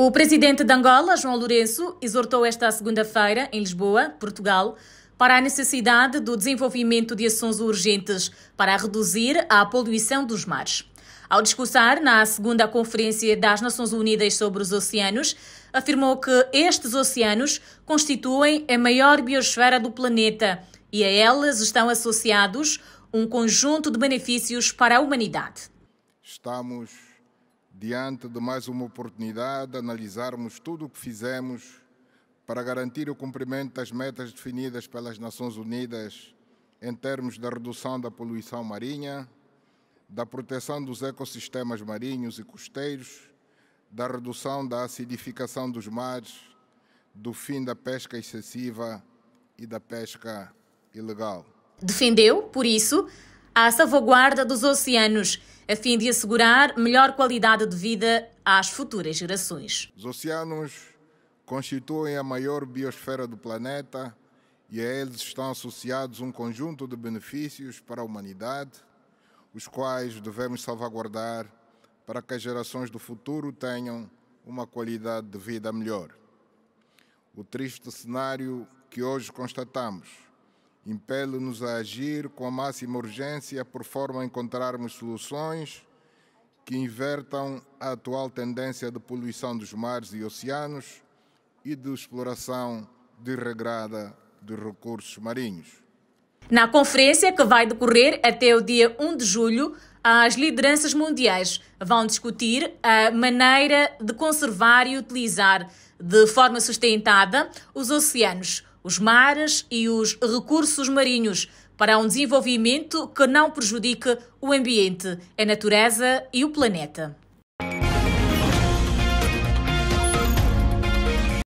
O presidente de Angola, João Lourenço, exortou esta segunda-feira, em Lisboa, Portugal, para a necessidade do desenvolvimento de ações urgentes para reduzir a poluição dos mares. Ao discursar na segunda Conferência das Nações Unidas sobre os Oceanos, afirmou que estes oceanos constituem a maior biosfera do planeta e a elas estão associados um conjunto de benefícios para a humanidade. Estamos diante de mais uma oportunidade de analisarmos tudo o que fizemos para garantir o cumprimento das metas definidas pelas Nações Unidas em termos da redução da poluição marinha, da proteção dos ecossistemas marinhos e costeiros, da redução da acidificação dos mares, do fim da pesca excessiva e da pesca ilegal. Defendeu, por isso, a salvaguarda dos oceanos a fim de assegurar melhor qualidade de vida às futuras gerações. Os oceanos constituem a maior biosfera do planeta e a eles estão associados um conjunto de benefícios para a humanidade, os quais devemos salvaguardar para que as gerações do futuro tenham uma qualidade de vida melhor. O triste cenário que hoje constatamos impele-nos a agir com a máxima urgência por forma a encontrarmos soluções que invertam a atual tendência de poluição dos mares e oceanos e de exploração desregrada de recursos marinhos. Na conferência que vai decorrer até o dia 1 de julho, as lideranças mundiais vão discutir a maneira de conservar e utilizar de forma sustentada os oceanos os mares e os recursos marinhos para um desenvolvimento que não prejudique o ambiente, a natureza e o planeta.